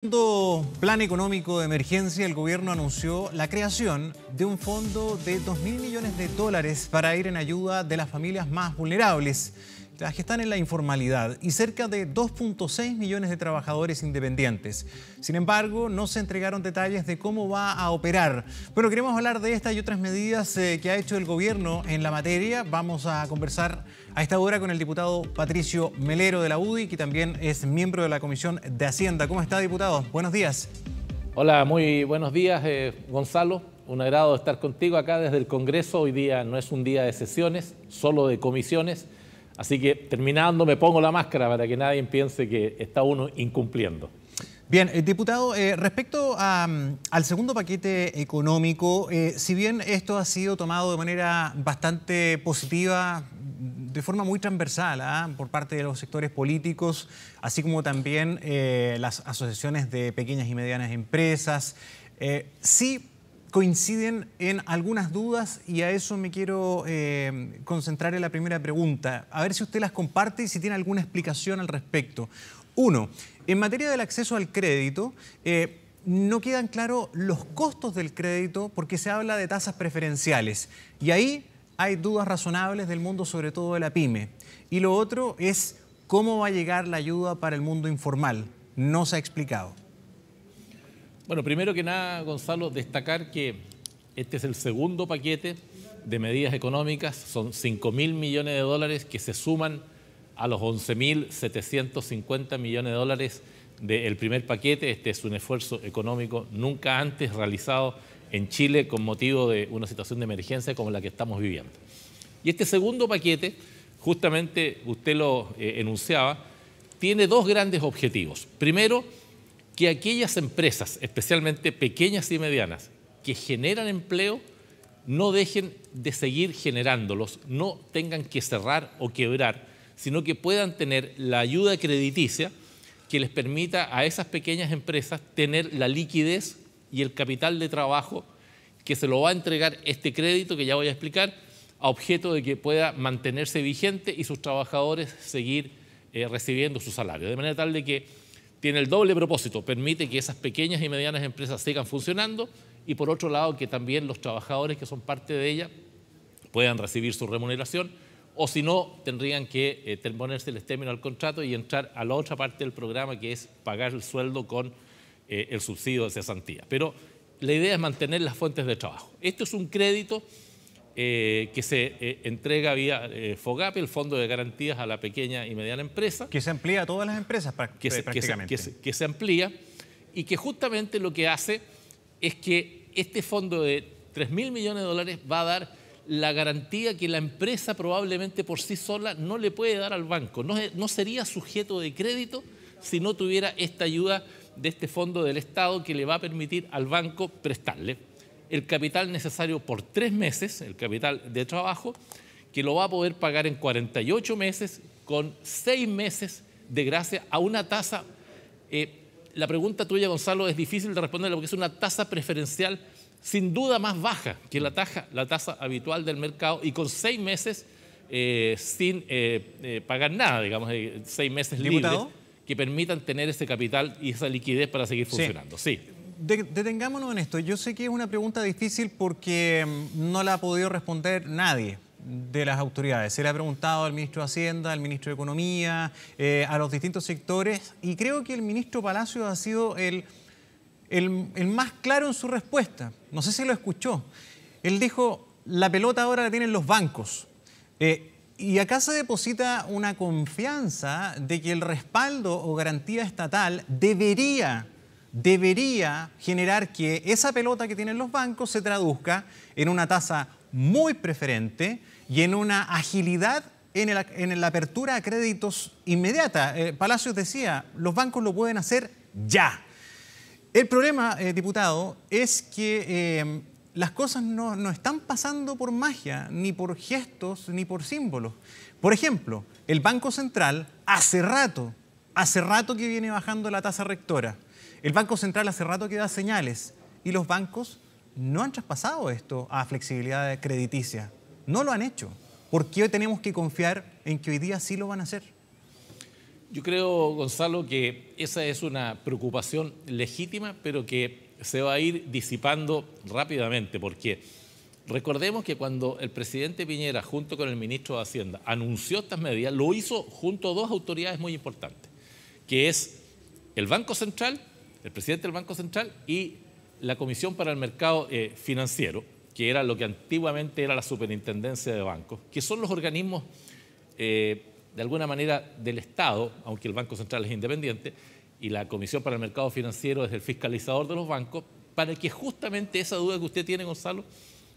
segundo plan económico de emergencia, el gobierno anunció la creación de un fondo de 2.000 millones de dólares para ir en ayuda de las familias más vulnerables que están en la informalidad y cerca de 2.6 millones de trabajadores independientes. Sin embargo, no se entregaron detalles de cómo va a operar. Pero queremos hablar de estas y otras medidas eh, que ha hecho el gobierno en la materia. Vamos a conversar a esta hora con el diputado Patricio Melero de la UDI, que también es miembro de la Comisión de Hacienda. ¿Cómo está, diputado? Buenos días. Hola, muy buenos días, eh, Gonzalo. Un agrado estar contigo acá desde el Congreso. Hoy día no es un día de sesiones, solo de comisiones Así que terminando me pongo la máscara para que nadie piense que está uno incumpliendo. Bien, eh, diputado, eh, respecto al segundo paquete económico, eh, si bien esto ha sido tomado de manera bastante positiva, de forma muy transversal, ¿ah? por parte de los sectores políticos, así como también las asociaciones de pequeñas y medianas empresas, sí coinciden en algunas dudas y a eso me quiero eh, concentrar en la primera pregunta. A ver si usted las comparte y si tiene alguna explicación al respecto. Uno, en materia del acceso al crédito, eh, no quedan claros los costos del crédito porque se habla de tasas preferenciales. Y ahí hay dudas razonables del mundo, sobre todo de la pyme. Y lo otro es cómo va a llegar la ayuda para el mundo informal. No se ha explicado. Bueno, primero que nada, Gonzalo, destacar que este es el segundo paquete de medidas económicas, son 5.000 mil millones de dólares que se suman a los 11.750 millones de dólares del primer paquete. Este es un esfuerzo económico nunca antes realizado en Chile con motivo de una situación de emergencia como la que estamos viviendo. Y este segundo paquete, justamente usted lo eh, enunciaba, tiene dos grandes objetivos. Primero, que aquellas empresas, especialmente pequeñas y medianas, que generan empleo, no dejen de seguir generándolos, no tengan que cerrar o quebrar, sino que puedan tener la ayuda crediticia que les permita a esas pequeñas empresas tener la liquidez y el capital de trabajo que se lo va a entregar este crédito que ya voy a explicar, a objeto de que pueda mantenerse vigente y sus trabajadores seguir eh, recibiendo su salario. De manera tal de que tiene el doble propósito, permite que esas pequeñas y medianas empresas sigan funcionando y por otro lado que también los trabajadores que son parte de ella puedan recibir su remuneración o si no, tendrían que eh, ponerse el término al contrato y entrar a la otra parte del programa que es pagar el sueldo con eh, el subsidio de cesantía. Pero la idea es mantener las fuentes de trabajo. Esto es un crédito eh, que se eh, entrega vía eh, FOGAP, el Fondo de Garantías a la Pequeña y Mediana Empresa. Que se amplía a todas las empresas para Que se, que, que se, amplía y que justamente lo que hace es que este fondo de 3 mil millones de dólares va a dar la garantía que la empresa probablemente por sí sola no le puede dar al banco. No, no sería sujeto de crédito si no tuviera esta ayuda de este fondo del Estado que le va a permitir al banco prestarle el capital necesario por tres meses, el capital de trabajo, que lo va a poder pagar en 48 meses con seis meses de gracia a una tasa. Eh, la pregunta tuya, Gonzalo, es difícil de responder porque es una tasa preferencial sin duda más baja que la, la tasa habitual del mercado y con seis meses eh, sin eh, pagar nada, digamos, seis meses libres que permitan tener ese capital y esa liquidez para seguir funcionando. sí detengámonos en esto. Yo sé que es una pregunta difícil porque mm, no la ha podido responder nadie de las autoridades. Se le ha preguntado al ministro de Hacienda, al ministro de Economía, eh, a los distintos sectores y creo que el ministro palacio ha sido el, el, más claro en su respuesta. No sé si lo escuchó. Él dijo, la pelota ahora la tienen los bancos. Eh, y acá se deposita una confianza de que el respaldo o garantía estatal debería debería generar que esa pelota que tienen los bancos se traduzca en una tasa muy preferente y en una agilidad en, la apertura a créditos inmediata. Eh, Palacios decía, los bancos lo pueden hacer ya. El problema, eh, diputado, es que eh, las cosas no, no, están pasando por magia, ni por gestos, ni por símbolos. Por ejemplo, el Banco Central hace rato, hace rato que viene bajando la tasa rectora. El Banco Central hace rato que da señales y los bancos no han traspasado esto a flexibilidad crediticia. No lo han hecho. ¿Por qué hoy tenemos que confiar en que hoy día sí lo van a hacer? Yo creo, Gonzalo, que esa es una preocupación legítima, pero que se va a ir disipando rápidamente, porque recordemos que cuando el presidente Piñera, junto con el ministro de Hacienda, anunció estas medidas, lo hizo junto a dos autoridades muy importantes, que es el Banco Central el presidente del Banco Central y la Comisión para el Mercado eh, Financiero, que era lo que antiguamente era la Superintendencia de Bancos, que son los organismos eh, de alguna manera del Estado, aunque el Banco Central es independiente, y la Comisión para el Mercado Financiero es el fiscalizador de los bancos, para que justamente esa duda que usted tiene, Gonzalo,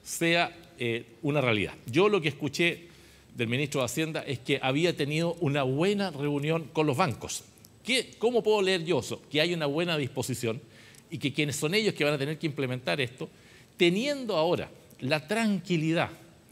sea eh, una realidad. Yo lo que escuché del ministro de Hacienda es que había tenido una buena reunión con los bancos ¿Cómo puedo leer yo eso? Que hay una buena disposición y que quienes son ellos que van a tener que implementar esto, teniendo ahora la tranquilidad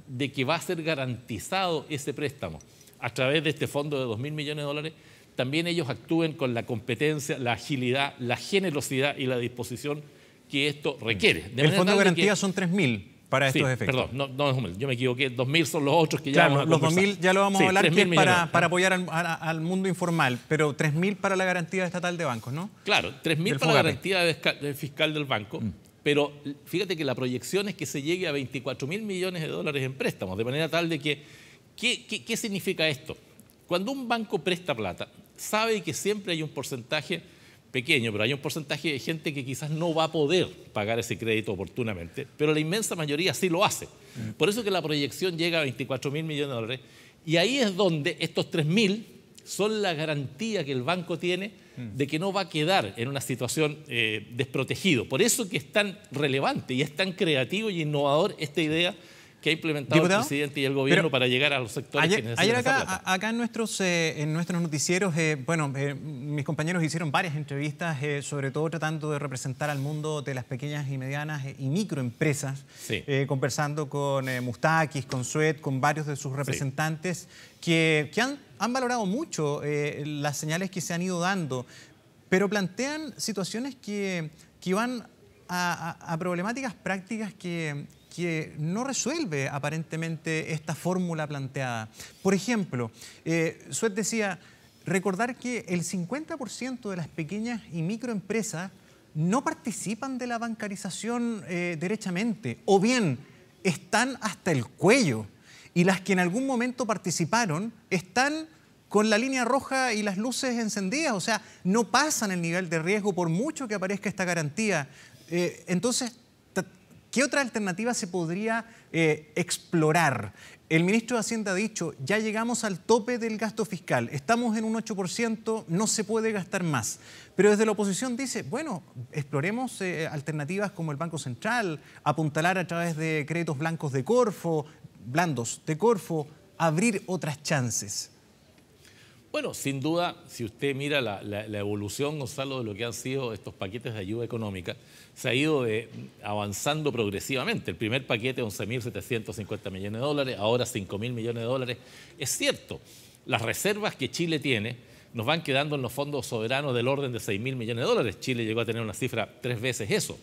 de que va a ser garantizado ese préstamo a través de este fondo de 2.000 millones de dólares, también ellos actúen con la competencia, la agilidad, la generosidad y la disposición que esto requiere. El fondo de garantía son 3.000 para estos efectos. Perdón, no, no yo me equivoqué, 2.000 son los otros que ya vamos a Los 2.000 ya lo vamos a hablar, para, para, apoyar al, mundo informal, pero 3.000 para la garantía estatal de bancos, ¿no? Claro, 3.000 para la garantía fiscal del banco, mm. pero fíjate que la proyección es que se llegue a 24.000 millones de dólares en préstamos, de manera tal de que, ¿qué, qué significa esto? Cuando un banco presta plata, sabe que siempre hay un porcentaje pequeño, pero hay un porcentaje de gente que quizás no va a poder pagar ese crédito oportunamente, pero la inmensa mayoría sí lo hace. Mm. Por eso que la proyección llega a 24 mil millones de dólares y ahí es donde estos 3 mil son la garantía que el banco tiene mm. de que no va a quedar en una situación eh, desprotegido. Por eso que es tan relevante y es tan creativo y innovador esta idea ¿Qué ha implementado el presidente y el gobierno para llegar a los sectores que necesitan. Ayer acá, en, nuestros, eh, en nuestros noticieros, eh, bueno, eh, mis compañeros hicieron varias entrevistas, sobre todo tratando de representar al mundo de las pequeñas y medianas y microempresas, conversando con Mustakis, con Suet, con varios de sus representantes, que, han, valorado mucho las señales que se han ido dando, pero plantean situaciones que, que van a problemáticas prácticas que no resuelve aparentemente esta fórmula planteada. Por ejemplo, eh, Suez decía, recordar que el 50% de las pequeñas y microempresas no participan de la bancarización eh, derechamente, o bien están hasta el cuello, y las que en algún momento participaron están con la línea roja y las luces encendidas, o sea, no pasan el nivel de riesgo por mucho que aparezca esta garantía. Eh, entonces, ¿Qué otra alternativa se podría eh, explorar? El ministro de Hacienda ha dicho, ya llegamos al tope del gasto fiscal, estamos en un 8%, no se puede gastar más. Pero desde la oposición dice, bueno, exploremos eh, alternativas como el Banco Central, apuntalar a través de créditos blancos de Corfo, blandos de Corfo, abrir otras chances. Bueno, sin duda, si usted mira la, la evolución, Gonzalo, de lo que han sido estos paquetes de ayuda económica, se ha ido eh, avanzando progresivamente. El primer paquete, 11.750 millones de dólares, ahora 5.000 millones de dólares. Es cierto, las reservas que Chile tiene nos van quedando en los fondos soberanos del orden de 6.000 millones de dólares. Chile llegó a tener una cifra tres veces eso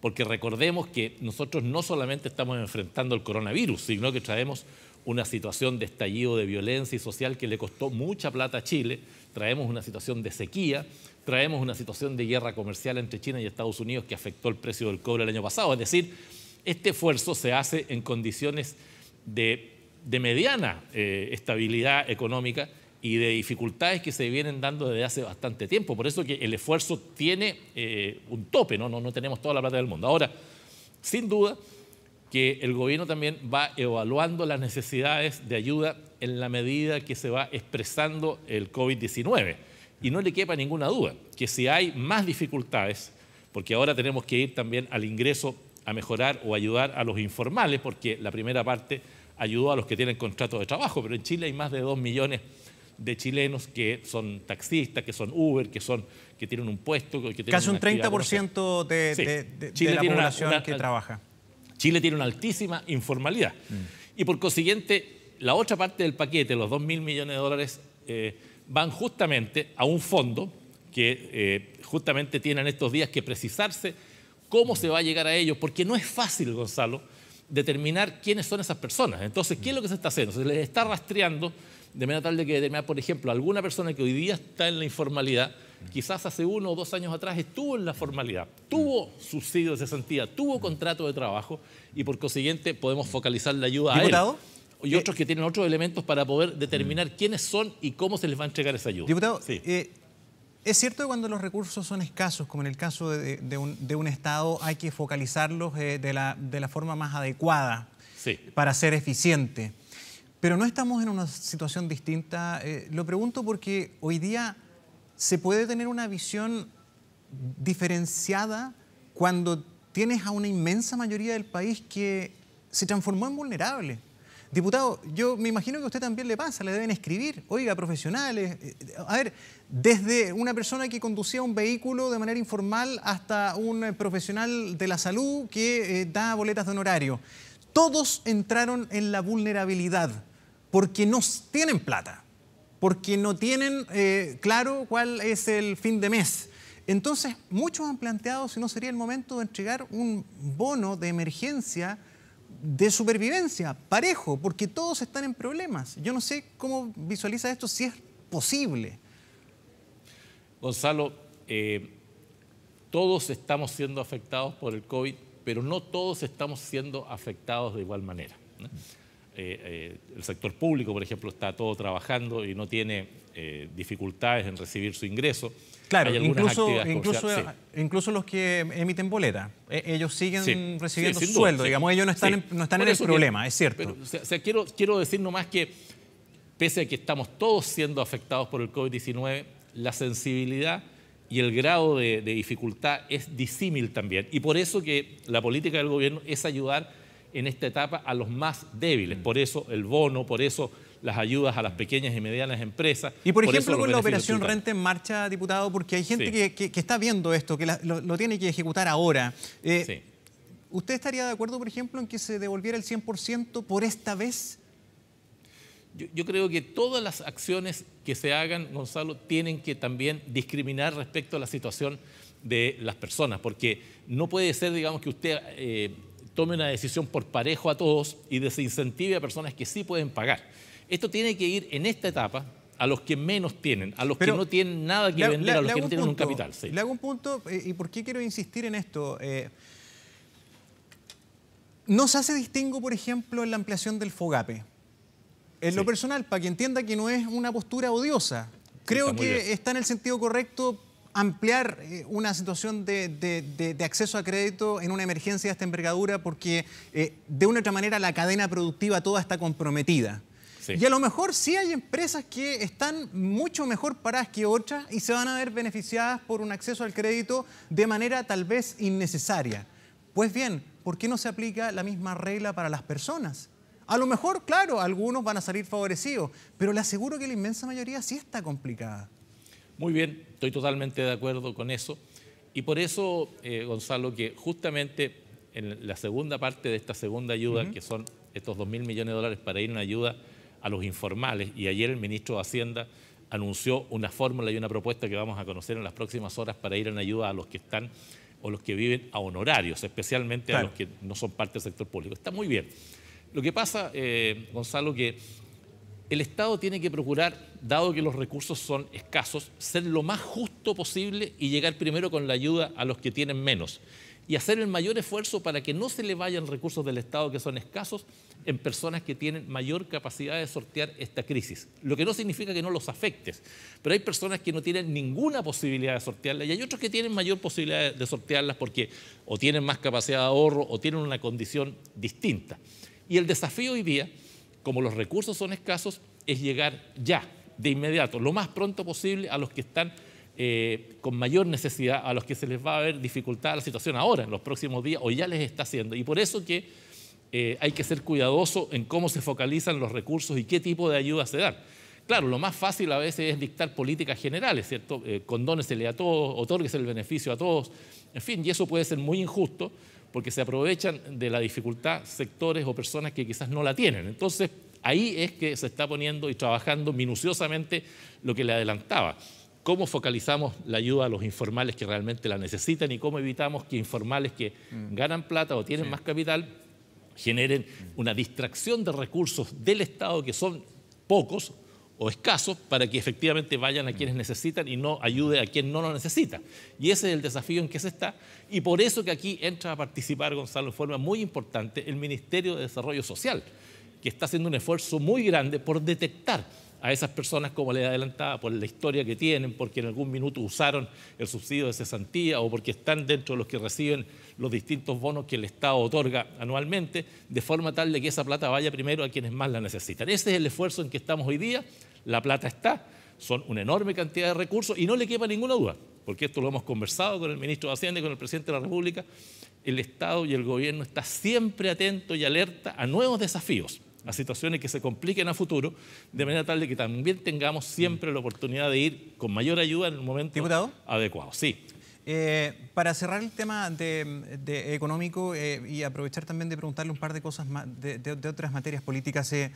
porque recordemos que nosotros no solamente estamos enfrentando el coronavirus, sino que traemos una situación de estallido de violencia y social que le costó mucha plata a Chile, traemos una situación de sequía, traemos una situación de guerra comercial entre China y Estados Unidos que afectó el precio del cobre el año pasado. Es decir, este esfuerzo se hace en condiciones de, mediana eh, estabilidad económica y de dificultades que se vienen dando desde hace bastante tiempo. Por eso que el esfuerzo tiene eh, un tope, ¿no? ¿no? No, tenemos toda la plata del mundo. Ahora, sin duda que el gobierno también va evaluando las necesidades de ayuda en la medida que se va expresando el COVID-19. Y no le quepa ninguna duda que si hay más dificultades, porque ahora tenemos que ir también al ingreso a mejorar o ayudar a los informales, porque la primera parte ayudó a los que tienen contratos de trabajo, pero en Chile hay más de 2 millones de chilenos que son taxistas, que son Uber, que son que tienen un puesto. Que tienen Casi un 30% de, de, Chile de, la población que trabaja. Chile tiene una altísima informalidad. Mm. Y por consiguiente, la otra parte del paquete, los 2 mil millones de dólares eh, van justamente a un fondo que eh, justamente tienen estos días que precisarse cómo se va a llegar a ellos, porque no es fácil, Gonzalo, determinar quiénes son esas personas. Entonces, ¿qué es lo que se está haciendo? Se les está rastreando de manera tal de que determinar, por ejemplo, alguna persona que hoy día está en la informalidad, quizás hace uno o dos años atrás estuvo en la formalidad, tuvo subsidio de cesantía, tuvo contrato de trabajo y por consiguiente podemos focalizar la ayuda a él y eh, otros que tienen otros elementos para poder determinar mm. quiénes son y cómo se les va a entregar esa ayuda. Diputado, eh, es cierto que cuando los recursos son escasos, como en el caso de, un, Estado, hay que focalizarlos eh, de, la, de, forma más adecuada para ser eficiente. Pero no estamos en una situación distinta. lo pregunto porque hoy día se puede tener una visión diferenciada cuando tienes a una inmensa mayoría del país que se transformó en vulnerable Diputado, yo me imagino que a usted también le pasa, le deben escribir, oiga, profesionales. Eh, a ver, desde una persona que conducía un vehículo de manera informal hasta un eh, profesional de la salud que eh, da boletas de honorario. Todos entraron en la vulnerabilidad porque no tienen plata, porque no tienen claro cuál es el fin de mes. Entonces, muchos han planteado si no sería el momento de entregar un bono de emergencia de supervivencia, parejo, porque todos están en problemas. Yo no sé cómo visualiza esto, si es posible. Gonzalo, eh, todos estamos siendo afectados por el COVID, pero no todos estamos siendo afectados de igual manera. Mm. Eh, eh, el sector público, por ejemplo, está todo trabajando y no tiene dificultades en recibir su ingreso Claro, incluso, incluso, los que emiten boleta, e-, ellos siguen recibiendo su sueldo, digamos, ellos no están, en, el problema, es cierto. o quiero, quiero decir nomás que, pese a que estamos todos siendo afectados por el COVID-19, la sensibilidad y el grado de, de dificultad es disímil también. Y por eso que la política del gobierno es ayudar en esta etapa a los más débiles. Mm. Por eso el bono, por eso las ayudas a las pequeñas y medianas empresas. Y por, ejemplo con la operación Rente renta en marcha, diputado, porque hay gente que, que, está viendo esto, que lo, tiene que ejecutar ahora. Eh, ¿Usted estaría de acuerdo, por ejemplo, en que se devolviera el 100% por esta vez? Yo, creo que todas las acciones que se hagan, Gonzalo, tienen que también discriminar respecto a la situación de las personas, porque no puede ser, digamos, que usted eh, tome una decisión por parejo a todos y desincentive a personas que sí pueden pagar. Esto tiene que ir en esta etapa a los que menos tienen, a los que no tienen nada que vender, a los que no tienen un capital. Le hago un punto, eh, y por qué quiero insistir en esto. Eh, no se hace distingo, por ejemplo, en la ampliación del FOGAPE. En lo personal, para que entienda que no es una postura odiosa. Creo que está en el sentido correcto ampliar eh, una situación de, acceso a crédito en una emergencia de esta envergadura porque de una u otra manera la cadena productiva toda está comprometida. Y a lo mejor sí hay empresas que están mucho mejor paradas que otras y se van a ver beneficiadas por un acceso al crédito de manera tal vez innecesaria. Pues bien, ¿por qué no se aplica la misma regla para las personas? A lo mejor, claro, algunos van a salir favorecidos, pero le aseguro que la inmensa mayoría sí está complicada. Muy bien, estoy totalmente de acuerdo con eso. Y por eso, eh, Gonzalo, que justamente en la segunda parte de esta segunda ayuda, que son estos 2 mil millones de dólares para ir en una ayuda a los informales y ayer el ministro de Hacienda anunció una fórmula y una propuesta que vamos a conocer en las próximas horas para ir en ayuda a los que están o los que viven a honorarios, especialmente a los que no son parte del sector público. Está muy bien. Lo que pasa, eh, Gonzalo, que el Estado tiene que procurar, dado que los recursos son escasos, ser lo más justo posible y llegar primero con la ayuda a los que tienen menos y hacer el mayor esfuerzo para que no se le vayan recursos del Estado que son escasos en personas que tienen mayor capacidad de sortear esta crisis. Lo que no significa que no los afectes, pero hay personas que no tienen ninguna posibilidad de sortearla y hay otros que tienen mayor posibilidad de sortearlas porque o tienen más capacidad de ahorro o tienen una condición distinta. Y el desafío hoy día, como los recursos son escasos, es llegar ya, de inmediato, lo más pronto posible a los que están eh, con mayor necesidad, a los que se les va a ver dificultada la situación ahora, en los próximos días, o ya les está haciendo. Y por eso que eh, hay que ser cuidadoso en cómo se focalizan los recursos y qué tipo de ayuda se dan. Claro, lo más fácil a veces es dictar políticas generales, ¿cierto? Eh, condónesele a todos, es el beneficio a todos, en fin, y eso puede ser muy injusto porque se aprovechan de la dificultad sectores o personas que quizás no la tienen. Entonces, ahí es que se está poniendo y trabajando minuciosamente lo que le adelantaba cómo focalizamos la ayuda a los informales que realmente la necesitan y cómo evitamos que informales que mm. ganan plata o tienen más capital generen una distracción de recursos del Estado que son pocos o escasos para que efectivamente vayan a mm. quienes necesitan y no ayude a quien no lo necesita. Y ese es el desafío en que se está. Y por eso que aquí entra a participar, Gonzalo, de forma muy importante el Ministerio de Desarrollo Social, que está haciendo un esfuerzo muy grande por detectar a esas personas, como les adelantaba, por la historia que tienen, porque en algún minuto usaron el subsidio de cesantía o porque están dentro de los que reciben los distintos bonos que el Estado otorga anualmente, de forma tal de que esa plata vaya primero a quienes más la necesitan. Ese es el esfuerzo en que estamos hoy día, la plata está, son una enorme cantidad de recursos y no le quepa ninguna duda, porque esto lo hemos conversado con el ministro de Hacienda y con el presidente de la República, el Estado y el gobierno está siempre atento y alerta a nuevos desafíos a situaciones que se compliquen a futuro, de manera tal de que también tengamos siempre la oportunidad de ir con mayor ayuda en el momento adecuado. Sí. Eh, para cerrar el tema de, económico eh, y aprovechar también de preguntarle un par de cosas de, otras materias políticas. Eh,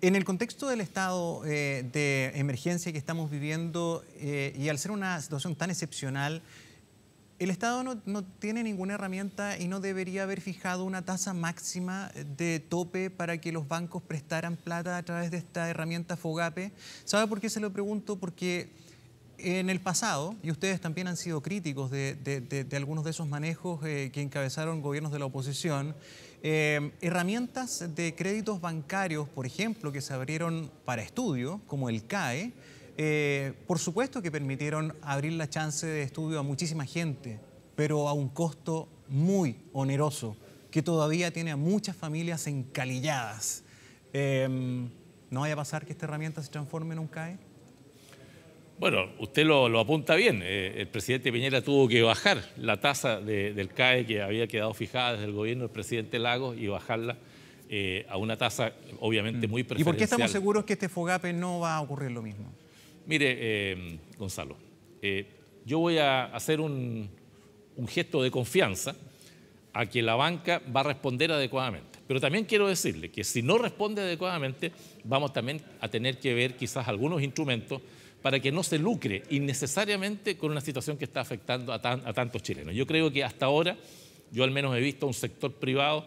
en el contexto del estado de emergencia que estamos viviendo y al ser una situación tan excepcional, el Estado no, tiene ninguna herramienta y no debería haber fijado una tasa máxima de tope para que los bancos prestaran plata a través de esta herramienta FOGAPE. ¿Sabe por qué se lo pregunto? Porque en el pasado, y ustedes también han sido críticos de, algunos de esos manejos eh, que encabezaron gobiernos de la oposición, eh, herramientas de créditos bancarios, por ejemplo, que se abrieron para estudio, como el CAE, eh, por supuesto que permitieron abrir la chance de estudio a muchísima gente, pero a un costo muy oneroso, que todavía tiene a muchas familias encalilladas. Em, ¿No vaya a pasar que esta herramienta se transforme en un CAE? Bueno, usted lo, apunta bien. Eh, el presidente Piñera tuvo que bajar la tasa del CAE que había quedado fijada desde el gobierno del presidente Lagos y bajarla eh, a una tasa obviamente mm. muy preferencial. ¿Y por qué estamos seguros que este FOGAPE no va a ocurrir lo mismo? Mire, em, Gonzalo, eh, yo voy a hacer un, gesto de confianza a que la banca va a responder adecuadamente. Pero también quiero decirle que si no responde adecuadamente, vamos también a tener que ver quizás algunos instrumentos para que no se lucre innecesariamente con una situación que está afectando a, a tantos chilenos. Yo creo que hasta ahora, yo al menos he visto un sector privado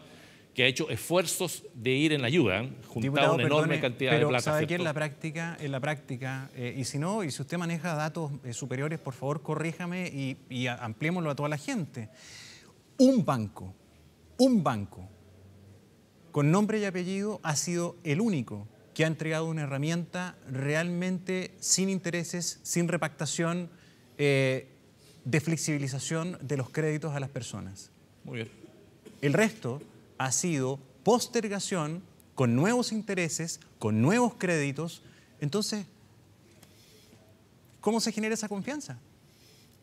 que ha hecho esfuerzos de ir en la ayuda, ¿eh? juntado una enorme cantidad de plata. ¿Sabe que en la práctica, en la práctica eh, y si no, y si usted maneja datos eh, superiores, por favor, corríjame y, ampliémoslo a toda la gente. Un banco, un banco con nombre y apellido ha sido el único que ha entregado una herramienta realmente sin intereses, sin repactación, de flexibilización de los créditos a las personas. Muy bien. El resto ha sido postergación con nuevos intereses, con nuevos créditos. Entonces, ¿cómo se genera esa confianza?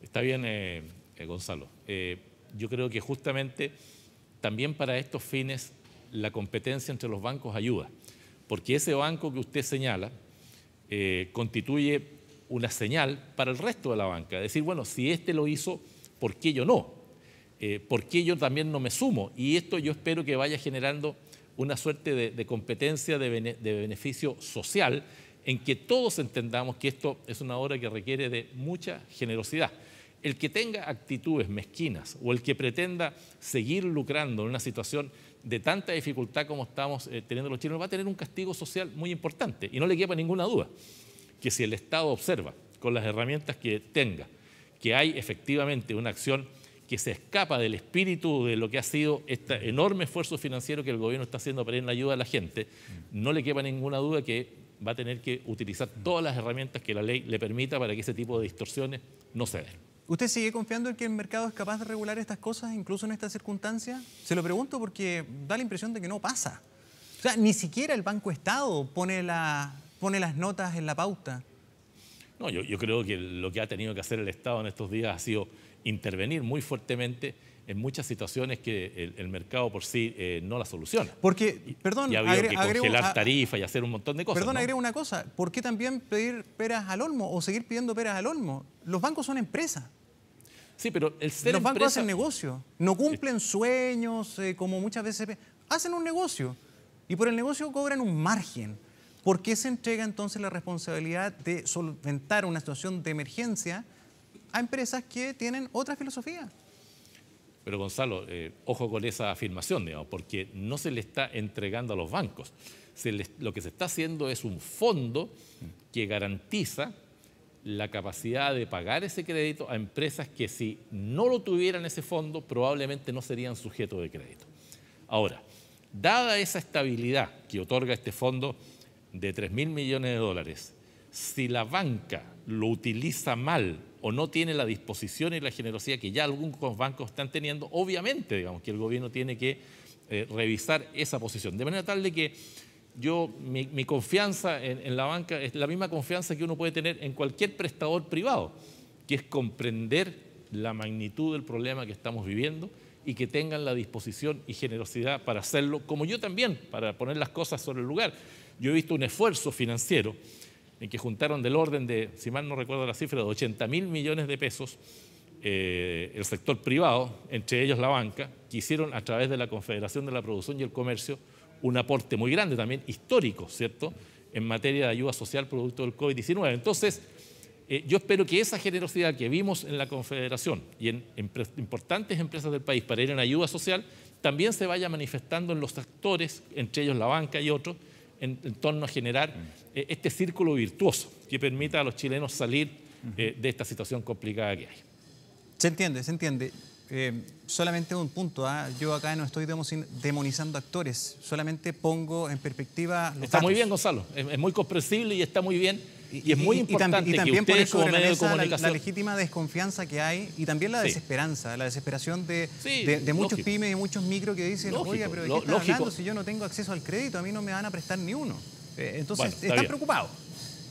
Está bien, eh, eh, Gonzalo. Eh, yo creo que justamente también para estos fines la competencia entre los bancos ayuda, porque ese banco que usted señala constituye una señal para el resto de la banca. Decir, bueno, si este lo hizo, ¿por qué yo no? Eh, por qué yo también no me sumo. Y esto yo espero que vaya generando una suerte de, competencia de, beneficio social en que todos entendamos que esto es una obra que requiere de mucha generosidad. El que tenga actitudes mezquinas o el que pretenda seguir lucrando en una situación de tanta dificultad como estamos eh, teniendo los chinos, va a tener un castigo social muy importante. Y no le quepa ninguna duda que si el Estado observa con las herramientas que tenga que hay efectivamente una acción que se escapa del espíritu de lo que ha sido este enorme esfuerzo financiero que el gobierno está haciendo para ir en la ayuda a la gente, no le queda ninguna duda que va a tener que utilizar todas las herramientas que la ley le permita para que ese tipo de distorsiones no se den. ¿Usted sigue confiando en que el mercado es capaz de regular estas cosas, incluso en estas circunstancias? Se lo pregunto porque da la impresión de que no pasa. O sea, ni siquiera el Banco Estado pone, la, pone las notas en la pauta. No, yo creo que lo que ha tenido que hacer el Estado en estos días ha sido intervenir muy fuertemente en muchas situaciones que el, mercado por sí eh, no la soluciona. Porque, perdón, y que congelar tarifas y hacer un montón de cosas. Perdón, agrego una cosa. ¿Por qué también pedir peras al olmo o seguir pidiendo peras al olmo? Los bancos son empresas. Sí, pero el ser Los bancos hacen negocio. No eh. cumplen sueños, eh, como muchas veces... Hacen un negocio y por el negocio cobran un margen. ¿Por qué se entrega entonces la responsabilidad de solventar una situación de emergencia a empresas que tienen otra filosofía. Pero Gonzalo, eh, ojo con esa afirmación, digamos, porque no se le está entregando a los bancos. lo que se está haciendo es un fondo que garantiza la capacidad de pagar ese crédito a empresas que si no lo tuvieran ese fondo probablemente no serían sujetos de crédito. Ahora, dada esa estabilidad que otorga este fondo de 3 mil millones de dólares, si la banca lo utiliza mal o no tiene la disposición y la generosidad que ya algunos bancos están teniendo, obviamente, digamos, que el gobierno tiene que eh, revisar esa posición. De manera tal de que yo, mi, confianza en, en, la banca es la misma confianza que uno puede tener en cualquier prestador privado, que es comprender la magnitud del problema que estamos viviendo y que tengan la disposición y generosidad para hacerlo, como yo también, para poner las cosas sobre el lugar. Yo he visto un esfuerzo financiero en que juntaron del orden de, si mal no recuerdo la cifra, de 80 mil millones de pesos eh, el sector privado, entre ellos la banca, que hicieron a través de la Confederación de la Producción y el Comercio un aporte muy grande también, histórico, ¿cierto?, en materia de ayuda social producto del COVID-19. Entonces, eh, yo espero que esa generosidad que vimos en la Confederación y en, importantes empresas del país para ir en ayuda social, también se vaya manifestando en los actores, entre ellos la banca y otros, en torno a generar mm. Eh, este círculo virtuoso que permita a los chilenos salir eh, de esta situación complicada que hay. Se entiende, se entiende. Eh, solamente un punto, ¿ah? yo acá no estoy demonizando actores, solamente pongo en perspectiva... está muy bien, Gonzalo, es, muy comprensible y está muy bien. Y, es muy importante y, también La, legítima desconfianza que hay y también la desesperanza, la desesperación de, muchos pymes y muchos micros que dicen, pero ¿de qué si yo no tengo acceso al crédito? A mí no me van a prestar ni uno. Eh, entonces, está están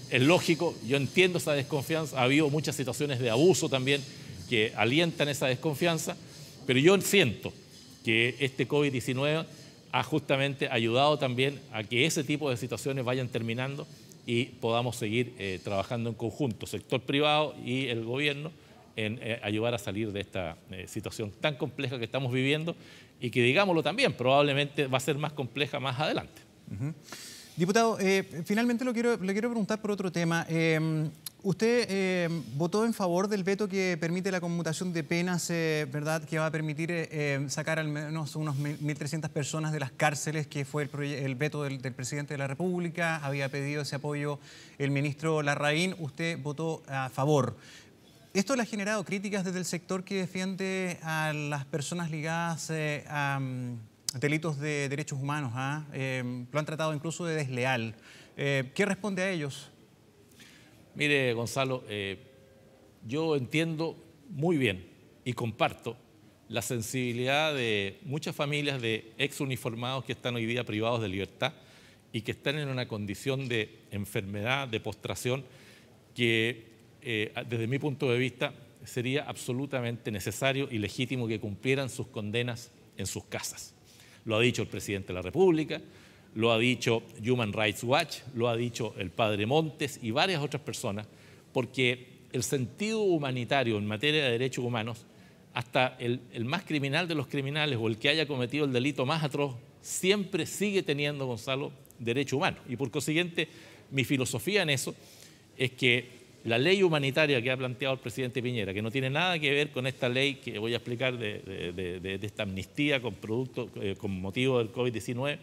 Es lógico, yo entiendo esa desconfianza. Ha habido muchas situaciones de abuso también que alientan esa desconfianza, pero yo siento que este COVID-19 ha justamente ayudado también a que ese tipo de situaciones vayan terminando y podamos seguir eh, trabajando en conjunto, sector privado y el gobierno, en eh, ayudar a salir de esta situación tan compleja que estamos viviendo y que, digámoslo también, probablemente va a ser más compleja más adelante. Diputado, eh, finalmente lo quiero, le quiero preguntar por otro tema. Em, usted em, votó en favor del veto que permite la conmutación de penas, eh, ¿verdad? Que va a permitir eh, em, sacar al menos unos 1.300 personas de las cárceles, que fue el, veto del, del, presidente de la República. Había pedido ese apoyo el ministro Larraín. Usted votó a favor. Esto le ha generado críticas desde el sector que defiende a las personas ligadas a mm, delitos de derechos humanos, ¿ah? em, lo han tratado incluso de desleal. Eh, ¿Qué responde a ellos? Mire, Gonzalo, eh, yo entiendo muy bien y comparto la sensibilidad de muchas familias de ex uniformados que están hoy día privados de libertad y que están en una condición de enfermedad, de postración, que eh, desde mi punto de vista sería absolutamente necesario y legítimo que cumplieran sus condenas en sus casas. Lo ha dicho el presidente de la República, lo ha dicho Human Rights Watch, lo ha dicho el padre Montes y varias otras personas, porque el sentido humanitario en materia de derechos humanos, hasta el, más criminal de los criminales o el que haya cometido el delito más atroz, siempre sigue teniendo, Gonzalo, derecho humano. Y por consiguiente, mi filosofía en eso es que la ley humanitaria que ha planteado el presidente Piñera, que no tiene nada que ver con esta ley que voy a explicar de, esta amnistía con, producto, eh, con motivo del COVID-19,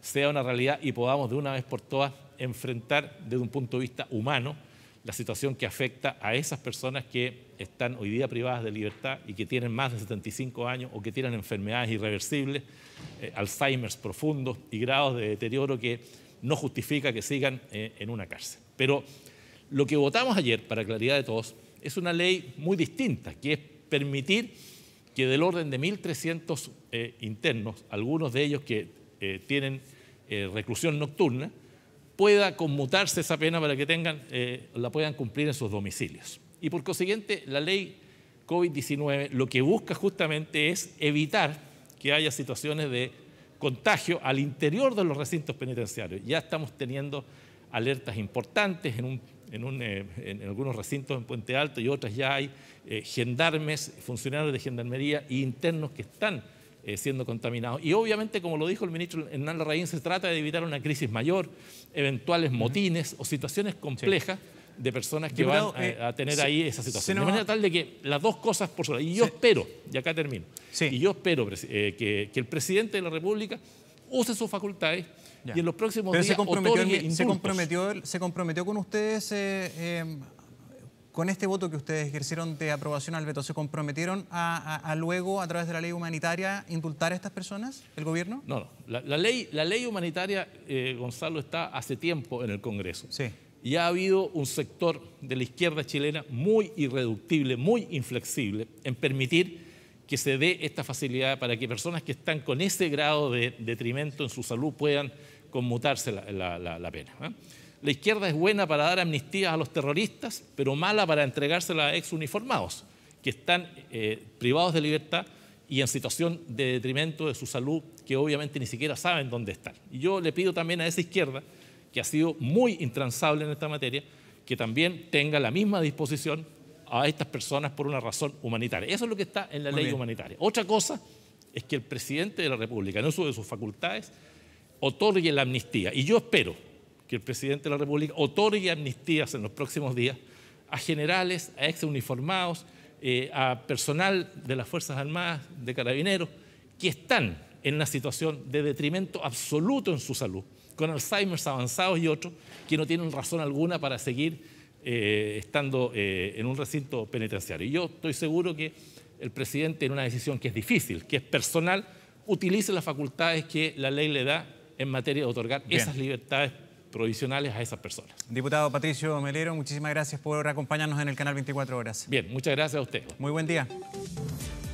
sea una realidad y podamos de una vez por todas enfrentar desde un punto de vista humano la situación que afecta a esas personas que están hoy día privadas de libertad y que tienen más de 75 años o que tienen enfermedades irreversibles, eh, Alzheimer's profundos y grados de deterioro que no justifica que sigan eh, en una cárcel. Pero lo que votamos ayer, para claridad de todos, es una ley muy distinta, que es permitir que del orden de 1.300 eh, internos, algunos de ellos que eh, tienen eh, reclusión nocturna, pueda conmutarse esa pena para que tengan, la puedan cumplir en sus domicilios. Y por consiguiente, la ley COVID-19 lo que busca justamente es evitar que haya situaciones de contagio al interior de los recintos penitenciarios. Ya estamos teniendo alertas importantes en un eh, en, algunos recintos en Puente Alto y otras ya hay eh, gendarmes, funcionarios de gendarmería e internos que están eh, siendo contaminados. Y obviamente, como lo dijo el ministro Hernán Larraín, se trata de evitar una crisis mayor, eventuales motines o situaciones complejas. de personas que van a, tener ahí esa situación. De manera tal de que las dos cosas por sola. Y yo espero, y acá termino, y yo espero que, que, el presidente de la República use sus facultades y en los próximos días se comprometió, se comprometió, con ustedes, eh, eh, con este voto que ustedes ejercieron de aprobación al veto, ¿se comprometieron a, luego, a través de la ley humanitaria, indultar a estas personas, el gobierno? No, no. La, ley, la ley humanitaria, eh, Gonzalo, está hace tiempo en el Congreso. Sí. Y ha habido un sector de la izquierda chilena muy irreductible, muy inflexible en permitir que se dé esta facilidad para que personas que están con ese grado de detrimento en su salud puedan conmutarse la, pena. ¿eh? La izquierda es buena para dar amnistías a los terroristas, pero mala para entregársela a ex uniformados, que están eh, privados de libertad y en situación de detrimento de su salud, que obviamente ni siquiera saben dónde están. Y yo le pido también a esa izquierda, que ha sido muy intransable en esta materia, que también tenga la misma disposición a estas personas por una razón humanitaria. Eso es lo que está en la ley humanitaria. Otra cosa es que el presidente de la República, en uso de sus facultades, otorgue la amnistía. Y yo espero que el presidente de la República otorgue amnistías en los próximos días a generales, a ex uniformados, eh, a personal de las Fuerzas Armadas, de carabineros, que están en una situación de detrimento absoluto en su salud, con Alzheimer's avanzados y otros, que no tienen razón alguna para seguir eh, estando eh, en un recinto penitenciario. Y yo estoy seguro que el presidente, en una decisión que es difícil, que es personal, utilice las facultades que la ley le da en materia de otorgar esas libertades provisionales a esas personas. Diputado Patricio Melero, muchísimas gracias por acompañarnos en el canal 24 Horas. Bien, muchas gracias a usted. Muy buen día.